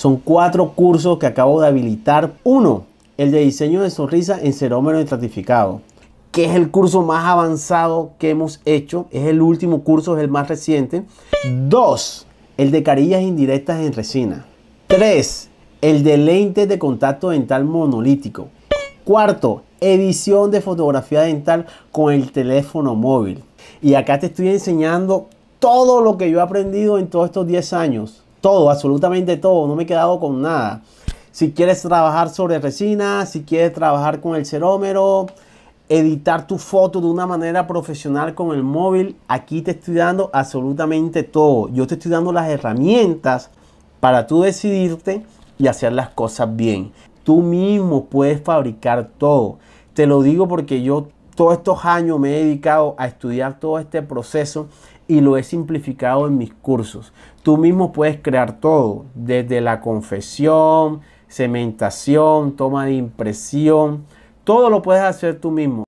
Son cuatro cursos que acabo de habilitar. Uno, el de diseño de sonrisa en cerómero estratificado, que es el curso más avanzado que hemos hecho. Es el último curso, es el más reciente. Dos, el de carillas indirectas en resina. Tres, el de lentes de contacto dental monolítico. Cuarto, edición de fotografía dental con el teléfono móvil. Y acá te estoy enseñando todo lo que yo he aprendido en todos estos 10 años todo, absolutamente todo, no me he quedado con nada. Si quieres trabajar sobre resina, si quieres trabajar con el cerómero, editar tu foto de una manera profesional con el móvil, aquí te estoy dando absolutamente todo. Yo te estoy dando las herramientas para tú decidirte y hacer las cosas bien. Tú mismo puedes fabricar todo. Te lo digo porque yo todos estos años me he dedicado a estudiar todo este proceso y lo he simplificado en mis cursos. Tú mismo puedes crear todo, desde la confesión, cementación, toma de impresión, todo lo puedes hacer tú mismo.